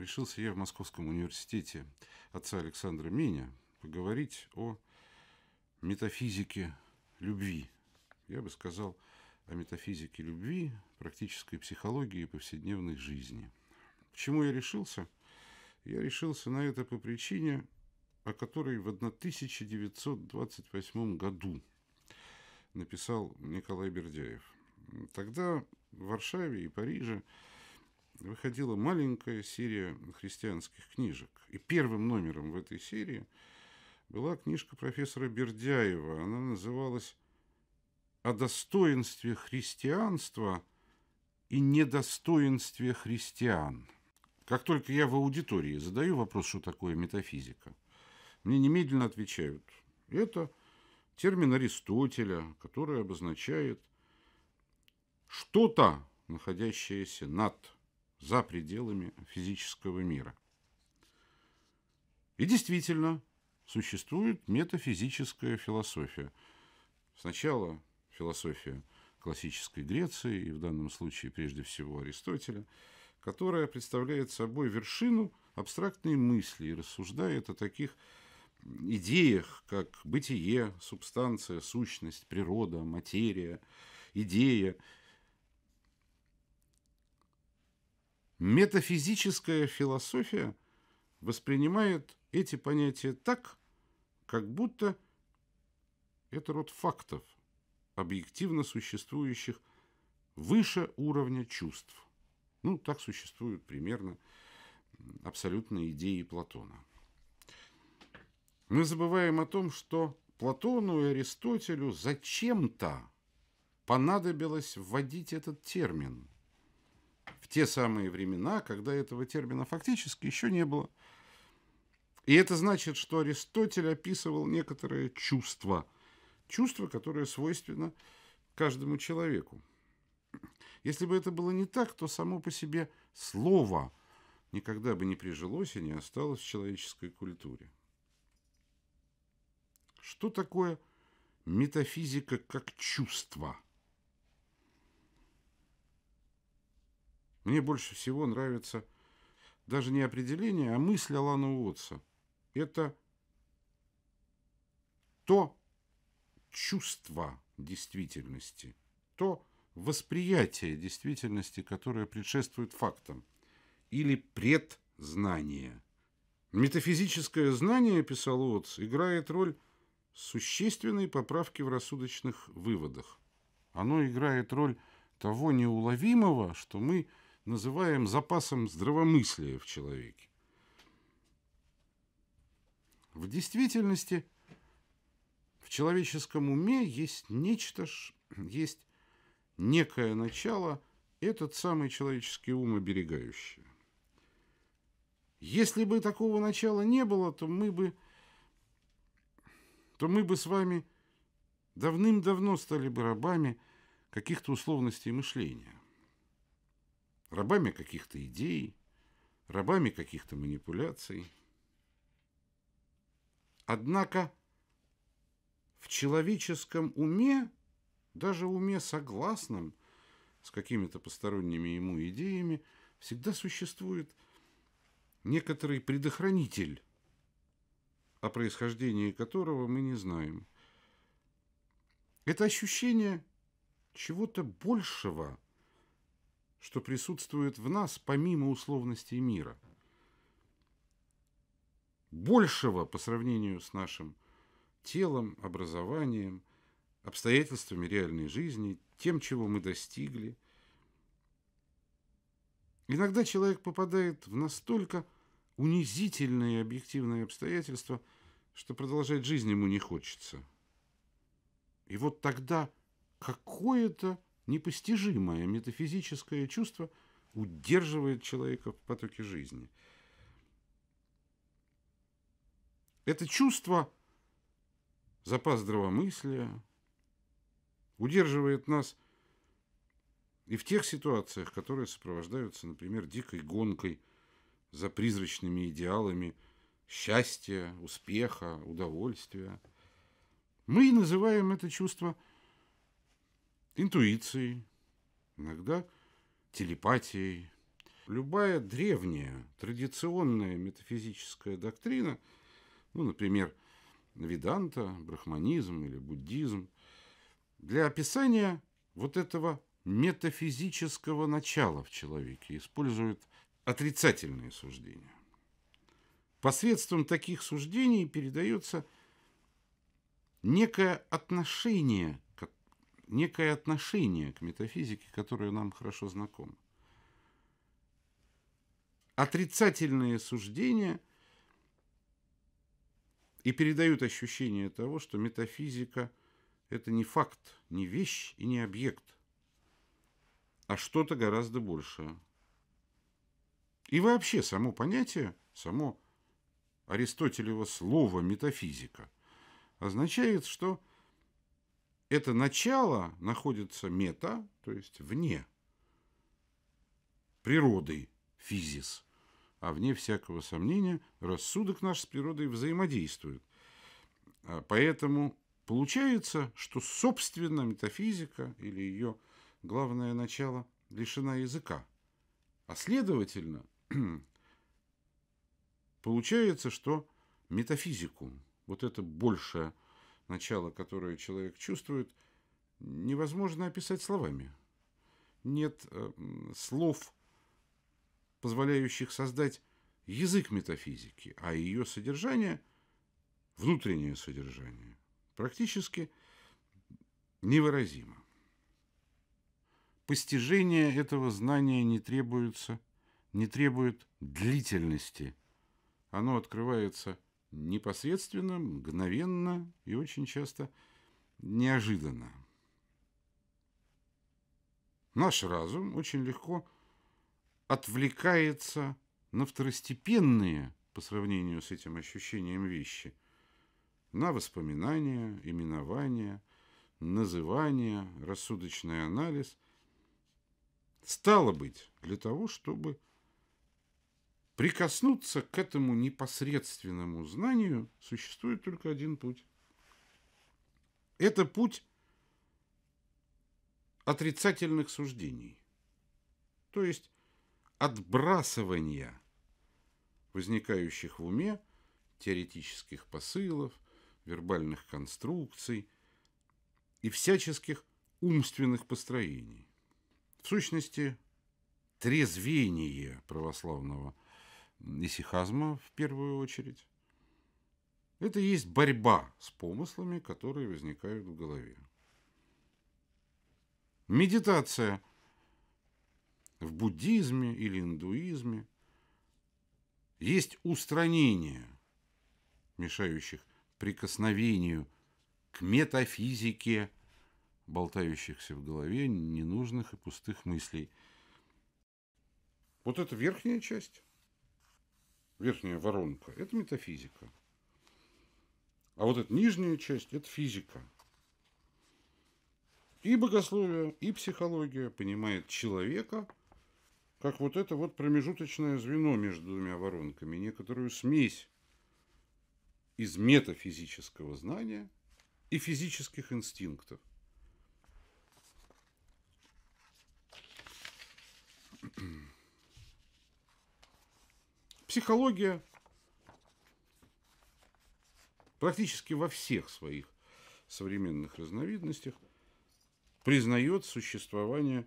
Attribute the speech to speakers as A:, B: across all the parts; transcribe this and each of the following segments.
A: решился я в Московском университете отца Александра Меня поговорить о метафизике любви. Я бы сказал о метафизике любви, практической психологии повседневной жизни. Почему я решился? Я решился на это по причине, о которой в 1928 году написал Николай Бердяев. Тогда в Варшаве и Париже выходила маленькая серия христианских книжек. И первым номером в этой серии была книжка профессора Бердяева. Она называлась «О достоинстве христианства и недостоинстве христиан». Как только я в аудитории задаю вопрос, что такое метафизика, мне немедленно отвечают. Это термин Аристотеля, который обозначает что-то, находящееся над за пределами физического мира. И действительно, существует метафизическая философия. Сначала философия классической Греции, и в данном случае прежде всего Аристотеля, которая представляет собой вершину абстрактной мысли и рассуждает о таких идеях, как бытие, субстанция, сущность, природа, материя, идея – Метафизическая философия воспринимает эти понятия так, как будто это род фактов, объективно существующих выше уровня чувств. Ну, так существуют примерно абсолютные идеи Платона. Мы забываем о том, что Платону и Аристотелю зачем-то понадобилось вводить этот термин – в те самые времена, когда этого термина фактически еще не было. И это значит, что Аристотель описывал некоторое чувство, чувство, которое свойственно каждому человеку. Если бы это было не так, то само по себе слово никогда бы не прижилось и не осталось в человеческой культуре. Что такое метафизика как чувство? Мне больше всего нравится даже не определение, а мысль Алана Уотса. Это то чувство действительности, то восприятие действительности, которое предшествует фактам, или предзнание. Метафизическое знание, писал Уотс, играет роль существенной поправки в рассудочных выводах. Оно играет роль того неуловимого, что мы – называем запасом здравомыслия в человеке. В действительности в человеческом уме есть нечто, есть некое начало, этот самый человеческий ум оберегающий. Если бы такого начала не было, то мы бы, то мы бы с вами давным-давно стали бы рабами каких-то условностей мышления рабами каких-то идей, рабами каких-то манипуляций. Однако в человеческом уме, даже уме согласном с какими-то посторонними ему идеями, всегда существует некоторый предохранитель, о происхождении которого мы не знаем. Это ощущение чего-то большего – что присутствует в нас помимо условностей мира. Большего по сравнению с нашим телом, образованием, обстоятельствами реальной жизни, тем, чего мы достигли. Иногда человек попадает в настолько унизительные объективные обстоятельства, что продолжать жизнь ему не хочется. И вот тогда какое-то непостижимое метафизическое чувство удерживает человека в потоке жизни. Это чувство, запас здравомыслия, удерживает нас и в тех ситуациях, которые сопровождаются, например, дикой гонкой за призрачными идеалами счастья, успеха, удовольствия. Мы называем это чувство – интуицией, иногда телепатией. Любая древняя, традиционная метафизическая доктрина, ну, например, веданта, брахманизм или буддизм, для описания вот этого метафизического начала в человеке используют отрицательные суждения. Посредством таких суждений передается некое отношение некое отношение к метафизике, которое нам хорошо знакомо. Отрицательные суждения и передают ощущение того, что метафизика – это не факт, не вещь и не объект, а что-то гораздо большее. И вообще само понятие, само Аристотелево слово «метафизика» означает, что – это начало находится мета, то есть вне природы физис, а вне всякого сомнения рассудок наш с природой взаимодействует. А поэтому получается, что собственно метафизика или ее главное начало лишена языка. А следовательно, получается, что метафизику, вот это большее начало, которое человек чувствует, невозможно описать словами. Нет э, слов, позволяющих создать язык метафизики, а ее содержание, внутреннее содержание, практически невыразимо. Постижение этого знания не требуется, не требует длительности. Оно открывается – непосредственно, мгновенно и очень часто неожиданно. Наш разум очень легко отвлекается на второстепенные по сравнению с этим ощущением вещи, на воспоминания, именования, называния, рассудочный анализ. Стало быть, для того, чтобы Прикоснуться к этому непосредственному знанию существует только один путь. Это путь отрицательных суждений, то есть отбрасывания возникающих в уме теоретических посылов, вербальных конструкций и всяческих умственных построений. В сущности, трезвение православного – исихазма в первую очередь. Это и есть борьба с помыслами, которые возникают в голове. Медитация в буддизме или индуизме есть устранение мешающих прикосновению к метафизике болтающихся в голове ненужных и пустых мыслей. Вот это верхняя часть верхняя воронка, это метафизика. А вот эта нижняя часть – это физика. И богословие, и психология понимает человека как вот это вот промежуточное звено между двумя воронками, некоторую смесь из метафизического знания и физических инстинктов – Психология практически во всех своих современных разновидностях признает существование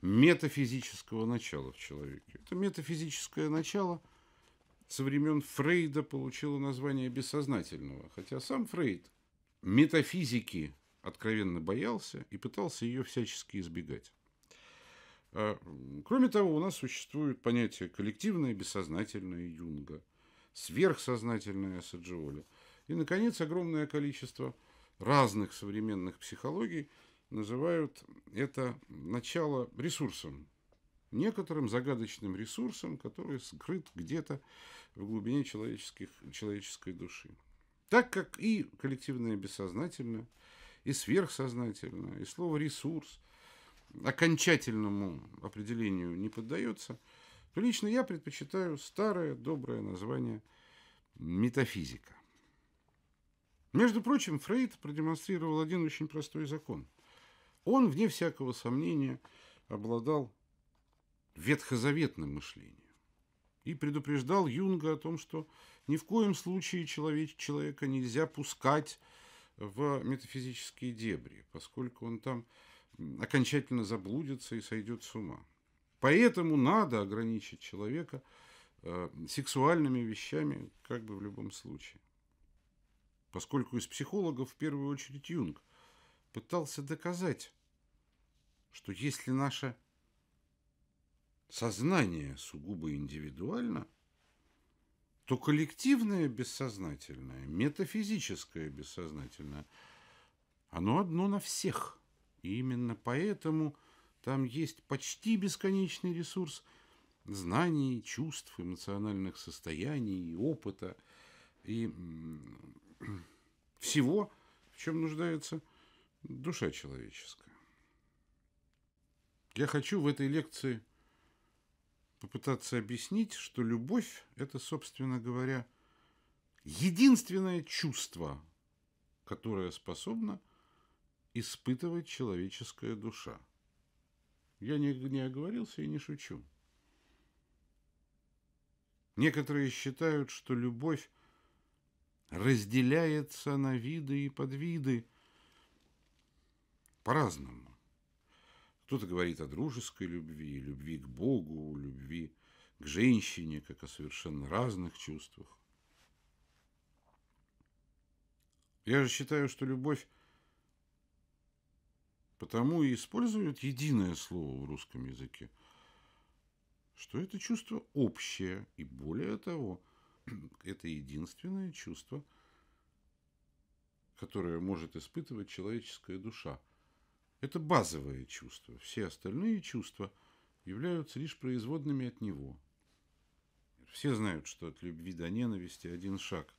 A: метафизического начала в человеке. Это метафизическое начало со времен Фрейда получило название бессознательного, хотя сам Фрейд метафизики откровенно боялся и пытался ее всячески избегать. А, кроме того, у нас существует понятие коллективное, бессознательное юнга, сверхсознательное саджиоли. И, наконец, огромное количество разных современных психологий называют это начало ресурсом, некоторым загадочным ресурсом, который скрыт где-то в глубине человеческих, человеческой души. Так как и коллективное бессознательное, и сверхсознательное, и слово «ресурс» – окончательному определению не поддается, то лично я предпочитаю старое доброе название метафизика. Между прочим, Фрейд продемонстрировал один очень простой закон. Он, вне всякого сомнения, обладал ветхозаветным мышлением и предупреждал Юнга о том, что ни в коем случае человек, человека нельзя пускать в метафизические дебри, поскольку он там окончательно заблудится и сойдет с ума. Поэтому надо ограничить человека э, сексуальными вещами как бы в любом случае. Поскольку из психологов в первую очередь Юнг пытался доказать, что если наше сознание сугубо индивидуально, то коллективное бессознательное, метафизическое бессознательное, оно одно на всех – именно поэтому там есть почти бесконечный ресурс знаний, чувств, эмоциональных состояний, опыта и всего, в чем нуждается душа человеческая. Я хочу в этой лекции попытаться объяснить, что любовь – это, собственно говоря, единственное чувство, которое способно – испытывает человеческая душа. Я не, не оговорился и не шучу. Некоторые считают, что любовь разделяется на виды и подвиды по-разному. Кто-то говорит о дружеской любви, любви к Богу, любви к женщине, как о совершенно разных чувствах. Я же считаю, что любовь Потому и используют единое слово в русском языке, что это чувство общее, и более того, это единственное чувство, которое может испытывать человеческая душа. Это базовое чувство. Все остальные чувства являются лишь производными от него. Все знают, что от любви до ненависти один шаг.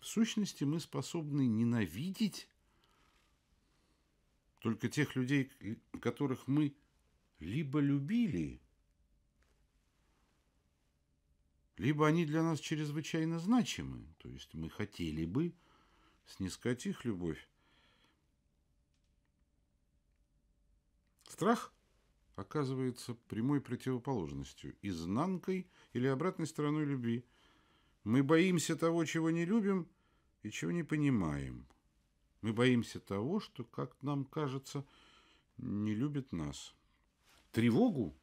A: В сущности, мы способны ненавидеть только тех людей, которых мы либо любили, либо они для нас чрезвычайно значимы, то есть мы хотели бы снискать их любовь. Страх оказывается прямой противоположностью, изнанкой или обратной стороной любви. Мы боимся того, чего не любим и чего не понимаем, мы боимся того, что, как нам кажется, не любит нас. Тревогу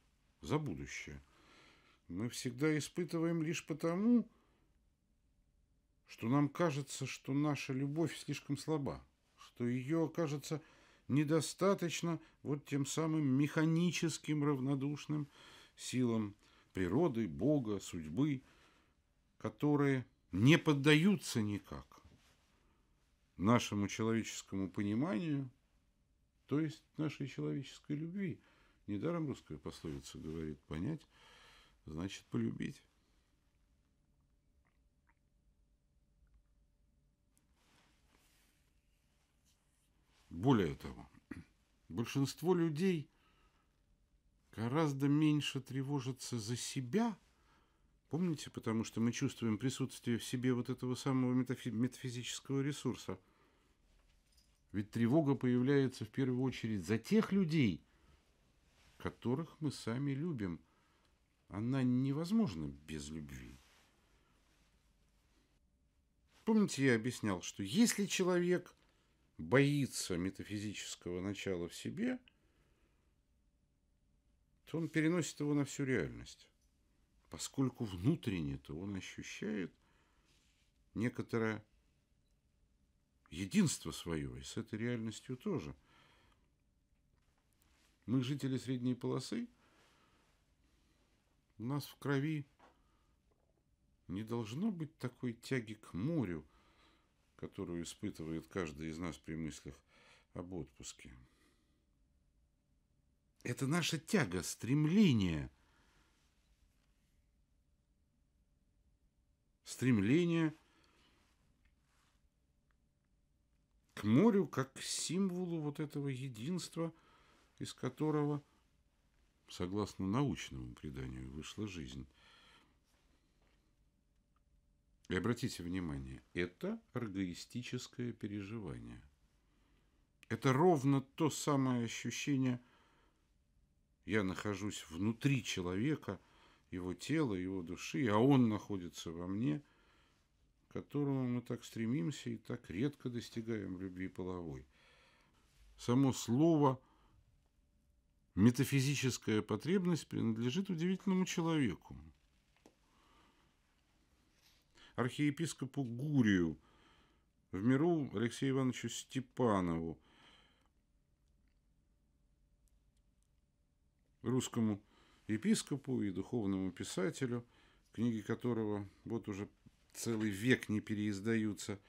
A: за будущее мы всегда испытываем лишь потому, что нам кажется, что наша любовь слишком слаба, что ее, окажется недостаточно вот тем самым механическим равнодушным силам природы, Бога, судьбы, которые не поддаются никак нашему человеческому пониманию, то есть нашей человеческой любви. Недаром русская пословица говорит, понять значит полюбить. Более того, большинство людей гораздо меньше тревожится за себя, помните, потому что мы чувствуем присутствие в себе вот этого самого метафизического ресурса – ведь тревога появляется в первую очередь за тех людей, которых мы сами любим. Она невозможна без любви. Помните, я объяснял, что если человек боится метафизического начала в себе, то он переносит его на всю реальность, поскольку внутренне-то он ощущает некоторое единство свое, и с этой реальностью тоже. Мы жители средней полосы, у нас в крови не должно быть такой тяги к морю, которую испытывает каждый из нас при мыслях об отпуске. Это наша тяга, стремление. Стремление – к морю как к символу вот этого единства, из которого, согласно научному преданию, вышла жизнь. И обратите внимание, это аргоистическое переживание. Это ровно то самое ощущение «я нахожусь внутри человека», его тела, его души, а он находится во мне – которому мы так стремимся и так редко достигаем любви половой. Само слово метафизическая потребность принадлежит удивительному человеку. Архиепископу Гурию, в миру Алексею Ивановичу Степанову, русскому епископу и духовному писателю, книги которого вот уже целый век не переиздаются.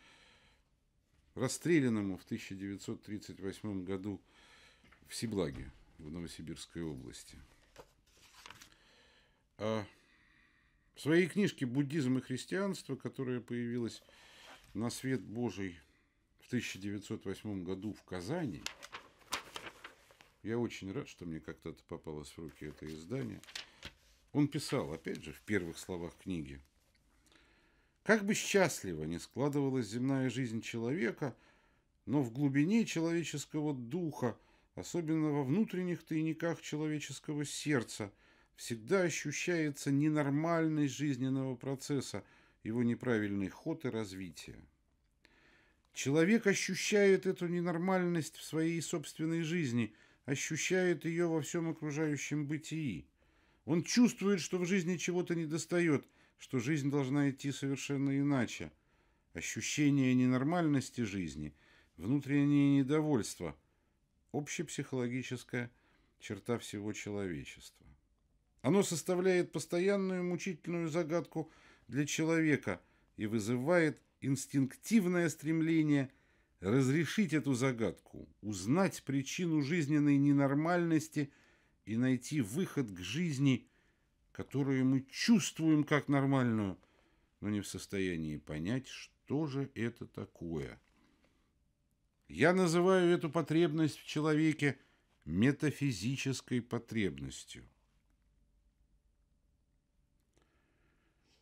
A: Расстрелянному в 1938 году в Сиблаге, в Новосибирской области. А в своей книжке «Буддизм и христианство», которая появилась на свет Божий в 1908 году в Казани, я очень рад, что мне как-то попалось в руки это издание, он писал, опять же, в первых словах книги – как бы счастливо ни складывалась земная жизнь человека, но в глубине человеческого духа, особенно во внутренних тайниках человеческого сердца, всегда ощущается ненормальность жизненного процесса, его неправильный ход и развитие. Человек ощущает эту ненормальность в своей собственной жизни, ощущает ее во всем окружающем бытии. Он чувствует, что в жизни чего-то недостает – что жизнь должна идти совершенно иначе. Ощущение ненормальности жизни, внутреннее недовольство – общепсихологическая черта всего человечества. Оно составляет постоянную мучительную загадку для человека и вызывает инстинктивное стремление разрешить эту загадку, узнать причину жизненной ненормальности и найти выход к жизни – которую мы чувствуем как нормальную, но не в состоянии понять, что же это такое. Я называю эту потребность в человеке метафизической потребностью.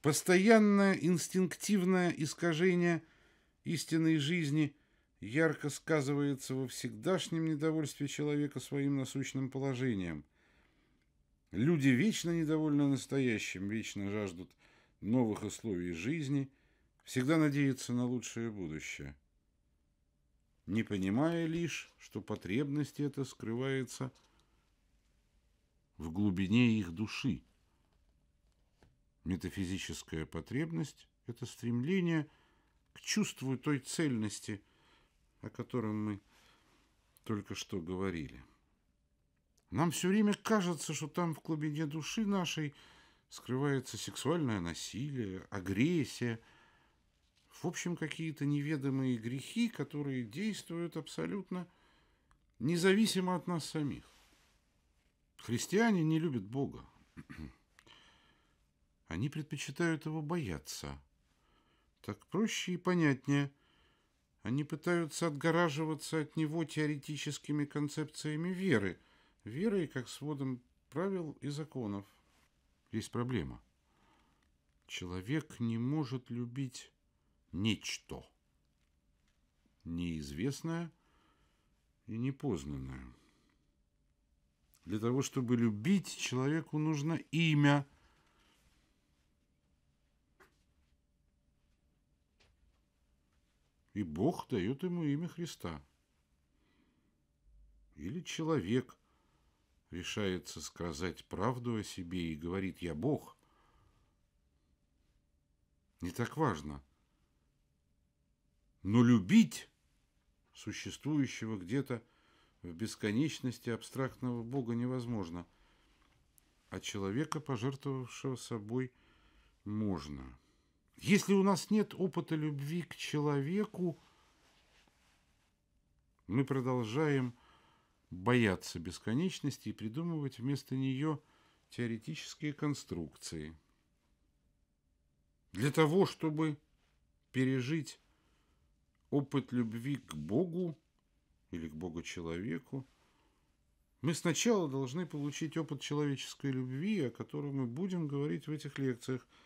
A: Постоянное инстинктивное искажение истинной жизни ярко сказывается во всегдашнем недовольстве человека своим насущным положением, Люди вечно недовольны настоящим, вечно жаждут новых условий жизни, всегда надеются на лучшее будущее, не понимая лишь, что потребность эта скрывается в глубине их души. Метафизическая потребность – это стремление к чувству той цельности, о котором мы только что говорили. Нам все время кажется, что там в глубине души нашей скрывается сексуальное насилие, агрессия, в общем, какие-то неведомые грехи, которые действуют абсолютно независимо от нас самих. Христиане не любят Бога. Они предпочитают его бояться. Так проще и понятнее. Они пытаются отгораживаться от него теоретическими концепциями веры – верой, как сводом правил и законов. Есть проблема. Человек не может любить нечто неизвестное и непознанное. Для того, чтобы любить, человеку нужно имя. И Бог дает ему имя Христа. Или человек – решается сказать правду о себе и говорит «я Бог», не так важно. Но любить существующего где-то в бесконечности абстрактного Бога невозможно, а человека, пожертвовавшего собой, можно. Если у нас нет опыта любви к человеку, мы продолжаем – бояться бесконечности и придумывать вместо нее теоретические конструкции. Для того, чтобы пережить опыт любви к Богу или к Богу-человеку, мы сначала должны получить опыт человеческой любви, о котором мы будем говорить в этих лекциях –